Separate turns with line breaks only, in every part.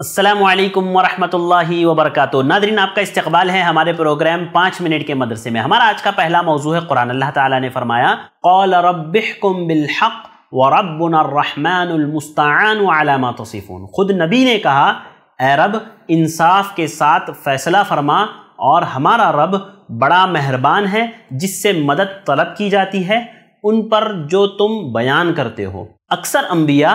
असलम वरहमल वबरक नादरीन आपका इस्तबाल है हमारे प्रोग्राम पाँच मिनट के मदरसे में हमारा आज का पहला मौजू है कुरान अल्लाह ताला ने फरमाया कौल रबिकुम बिलहक व रबनरहमानमस्तान वालामा ख़ुद नबी ने कहा ए रब इंसाफ के साथ फ़ैसला फरमा और हमारा रब बड़ा मेहरबान है जिससे मदद तलब की जाती है उन पर जो तुम बयान करते हो अक्सर अम्बिया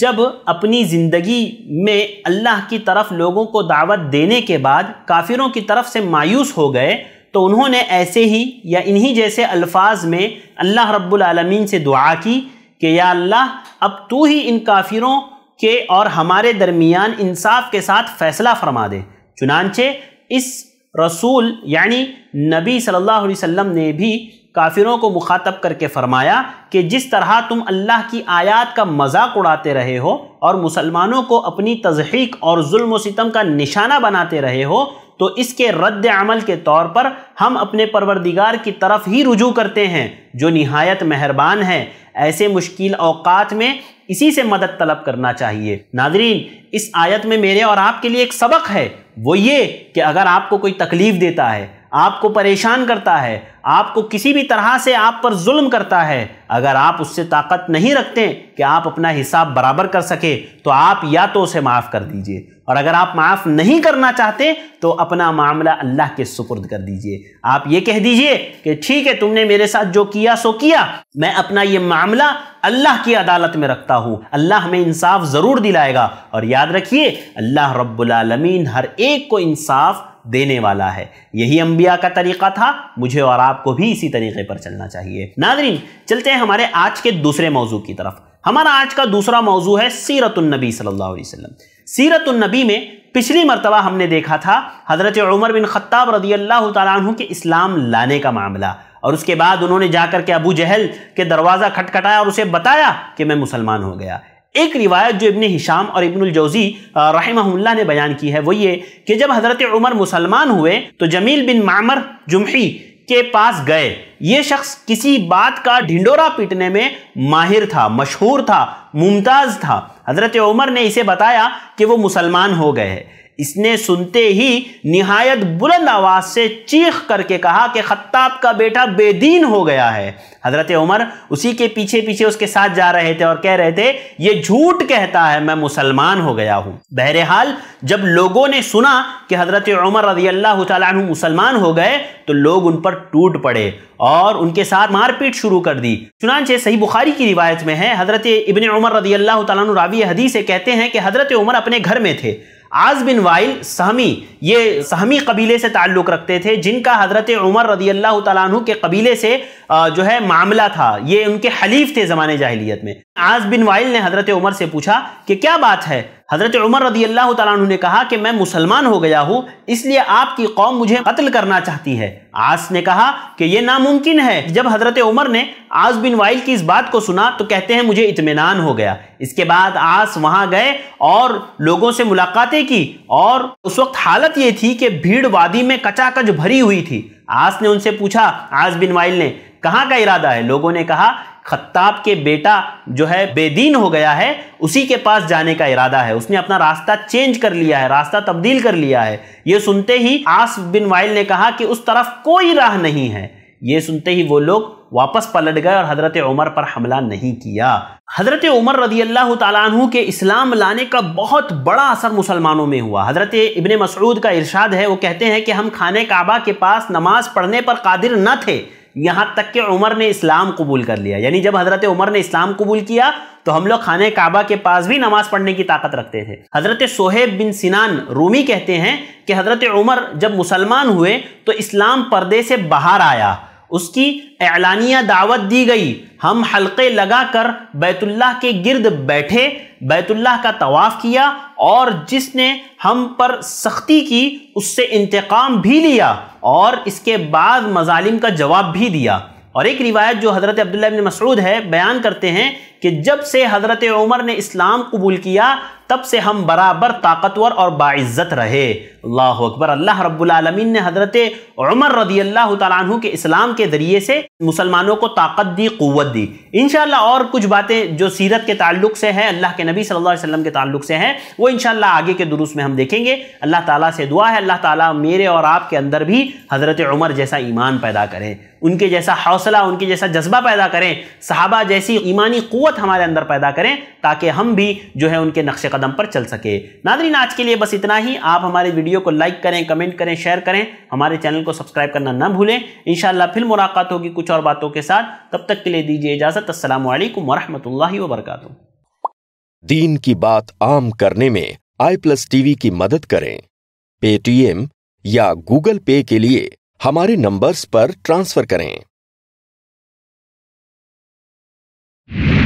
जब अपनी ज़िंदगी में अल्लाह की तरफ लोगों को दावत देने के बाद काफिरों की तरफ से मायूस हो गए तो उन्होंने ऐसे ही या इन्हीं जैसे अल्फाज में अल्लाह रब्बुल से दुआ की कि या अल्लाह अब तू ही इन काफिरों के और हमारे दरमियान इंसाफ के साथ फ़ैसला फरमा दे चुनानचे इस रसूल यानी नबी सल्लल्लाहु अलैहि वसल्लम ने भी काफिरों को मुखातब करके फरमाया कि जिस तरह तुम अल्लाह की आयत का मजाक उड़ाते रहे हो और मुसलमानों को अपनी तजहीक और जुल्म सितम का निशाना बनाते रहे हो तो इसके रद्द अमल के तौर पर हम अपने परवरदिगार की तरफ ही रुजू करते हैं जो नहायत मेहरबान है ऐसे मुश्किल अवकात में इसी से मदद तलब करना चाहिए नादरीन इस आयत में मेरे और आपके लिए एक सबक है वो ये कि अगर आपको कोई तकलीफ़ देता है आपको परेशान करता है आपको किसी भी तरह से आप पर जुल्म करता है अगर आप उससे ताकत नहीं रखते कि आप अपना हिसाब बराबर कर सके तो आप या तो उसे माफ़ कर दीजिए और अगर आप माफ़ नहीं करना चाहते तो अपना मामला अल्लाह के सुपुर्द कर दीजिए आप ये कह दीजिए कि ठीक है तुमने मेरे साथ जो किया सो किया मैं अपना ये मामला अल्लाह की अदालत में रखता हूँ अल्लाह हमें इंसाफ ज़रूर दिलाएगा और याद रखिए अल्लाह रब्बुलमीन हर एक को इंसाफ देने वाला है यही अंबिया का तरीक़ा था मुझे और आप आपको भी इसी तरीके पर चलना चाहिए नाजरीन चलते हैं हमारे आज के दूसरे मौजू की तरफ हमारा आज का दूसरा मौजू है सीरतुलनबी सल्लल्लाहु अलैहि सीरतुलनबी में पिछली मरतबा हमने देखा था हज़रत उमर बिन ख़त्ताब रदी अल्लाह तु के इस्लाम लाने का मामला और उसके बाद उन्होंने जाकर के अबू जहल के दरवाज़ा खटखटाया और उसे बताया कि मैं मुसलमान हो गया एक रिवायत जो इबन हिशाम और इबन जौज़ी रहमहुल्ला ने बयान की है वो ये कि जब हज़रत उमर मुसलमान हुए तो जमील बिन मामर जुमही के पास गए ये शख्स किसी बात का ढिंडोरा पीटने में माहिर था मशहूर था मुमताज़ था हज़रत उमर ने इसे बताया कि वो मुसलमान हो गए हैं इसने सुनते ही निहायत बुलंद आवाज से चीख करके कहा कि खत्ताब का बेटा बेदीन हो गया है हजरत उमर उसी के पीछे पीछे उसके साथ जा रहे थे और कह रहे थे ये झूठ कहता है मैं मुसलमान हो गया हूँ बहरहाल जब लोगों ने सुना कि हजरत उमर रजी अल्लाह तु मुसलमान हो गए तो लोग उन पर टूट पड़े और उनके साथ मारपीट शुरू कर दी चुनाचे सही बुखारी की रिवायत में है हजरत इबन उमर रजी अल्लाह तु रावी से कहते हैं कि हजरत उमर अपने घर में थे आज बिन वाइल सहमी ये सहमी कबीले से ताल्लुक़ रखते थे जिनका हज़रत उमर रदी अल्लाह तु के कबीले से जो है मामला था ये उनके हलीफ थे ज़माने जाहिलियत में आज बिन वाइल ने हज़रत उमर से पूछा कि क्या बात है हज़रत उमर रदी अल्लाह तु ने कहा कि मैं मुसलमान हो गया हूँ इसलिए आपकी कौम मुझे कत्ल करना चाहती है आस ने कहा कि यह नामुमकिन है जब हज़रत उमर ने आस बिन वाइल की इस बात को सुना तो कहते हैं मुझे इतमान हो गया इसके बाद आस वहाँ गए और लोगों से मुलाकातें की और उस वक्त हालत ये थी कि भीड़ वादी में कचाकच भरी हुई थी आस ने उनसे पूछा आस बिन वाइल ने कहाँ का इरादा है लोगों ने कहा खत्ताब के बेटा जो है बेदीन हो गया है उसी के पास जाने का इरादा है उसने अपना रास्ता चेंज कर लिया है रास्ता तब्दील कर लिया है ये सुनते ही आस बिन वाइल ने कहा कि उस तरफ कोई राह नहीं है ये सुनते ही वो लोग वापस पलट गए और हज़रत उमर पर हमला नहीं किया हज़रत उमर रजी अल्लाह तु के इस्लाम लाने का बहुत बड़ा असर मुसलमानों में हुआ हज़रत इबन मसरूद का इरशाद है वो कहते हैं कि हम खाने काबा के पास नमाज़ पढ़ने पर कादिर न थे यहाँ तक कि उमर ने इस्लाम कबूल कर लिया यानी जब हज़रत उमर ने इस्लाम कबूल किया तो हम लोग खाने काबा के पास भी नमाज़ पढ़ने की ताकत रखते थे हज़रत सोहेब बिन सिनान रूमी कहते हैं कि हज़रत उमर जब मुसलमान हुए तो इस्लाम पर्दे से बाहर आया उसकी एलानिया दावत दी गई हम लगा लगाकर बैतुल्लाह के गिर्द बैठे बैतुल्लाह का तवाफ़ किया और जिसने हम पर सख्ती की उससे इंतकाम भी लिया और इसके बाद मजालिम का जवाब भी दिया और एक रिवायत जो हज़रत अब्दुल्ला मसरूद है बयान करते हैं कि जब से हज़रत उमर ने इस्लाम कबूल किया तब से हम बराबर ताकतवर और बाज़्ज़त रहे अल्लाह अकबर अल्लाह रब्लमिन ने हज़रत उमर रदी अल्लाह तु के इस्लाम के ज़रिए से मुसलमानों को ताकत दी क़वत दी इन और कुछ बातें जो सीरत के ताल्लुक से हैं अल्लाह के नबी सल्लल्लाहु अलैहि वसल्लम के ताल्लुक से हैं वो इन आगे के दुरुस्त में हम देखेंगे अल्लाह ताला से दुआ है अल्लाह ताला मेरे और आपके अंदर भी हज़रत उमर जैसा ईमान पैदा करें उनके जैसा हौसला उनके जैसा जज्बा पैदा करें सहाबा जैसी ईमानी क़वत कुत हमारे अंदर पैदा करें ताकि हम भी जो है उनके नक्शे कदम पर चल सके नादरीन आज के लिए बस इतना ही आप हमारे वीडियो को लाइक करें कमेंट करें शेयर करें हमारे चैनल को सब्सक्राइब करना ना भूलें इन फिर मुलाकात होगी कुछ और बातों के साथ तब तक के लिए दीजिए इजाज़त असल वरहमल वरक दीन की बात आम करने में आई प्लस टीवी की मदद करें पेटीएम या गूगल पे के लिए हमारे नंबर्स पर ट्रांसफर करें